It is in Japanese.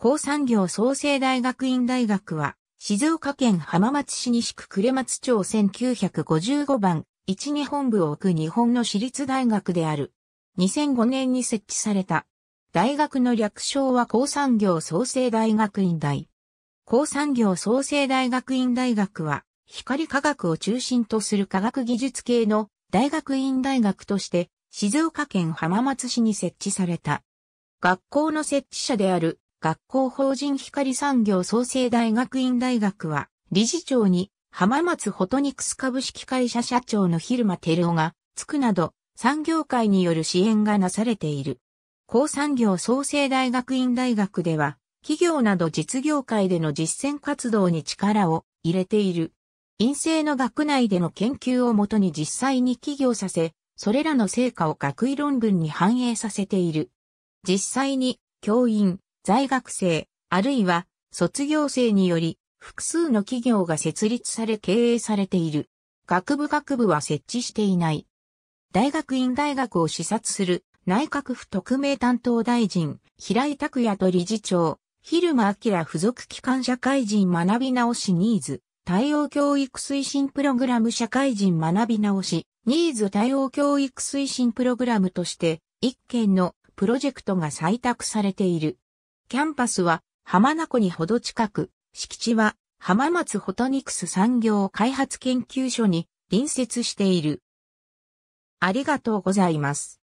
高産業創生大学院大学は、静岡県浜松市西区呉松町1955番、1日本部を置く日本の私立大学である。2005年に設置された。大学の略称は高産業創生大学院大。高産業創生大学院大学は、光科学を中心とする科学技術系の大学院大学として、静岡県浜松市に設置された。学校の設置者である学校法人光産業創生大学院大学は、理事長に浜松フォトニクス株式会社社長の昼間照夫が、つくなど、産業界による支援がなされている。高産業創生大学院大学では、企業など実業界での実践活動に力を入れている。院生の学内での研究をもとに実際に起業させ、それらの成果を学位論文に反映させている。実際に教員、在学生、あるいは卒業生により複数の企業が設立され経営されている。学部学部は設置していない。大学院大学を視察する内閣府特命担当大臣、平井拓也と理事長、昼間明附属機関社会人学び直しニーズ、対応教育推進プログラム社会人学び直し、ニーズ対応教育推進プログラムとして、一件のプロジェクトが採択されている。キャンパスは浜名湖にほど近く、敷地は浜松ホトニクス産業開発研究所に隣接している。ありがとうございます。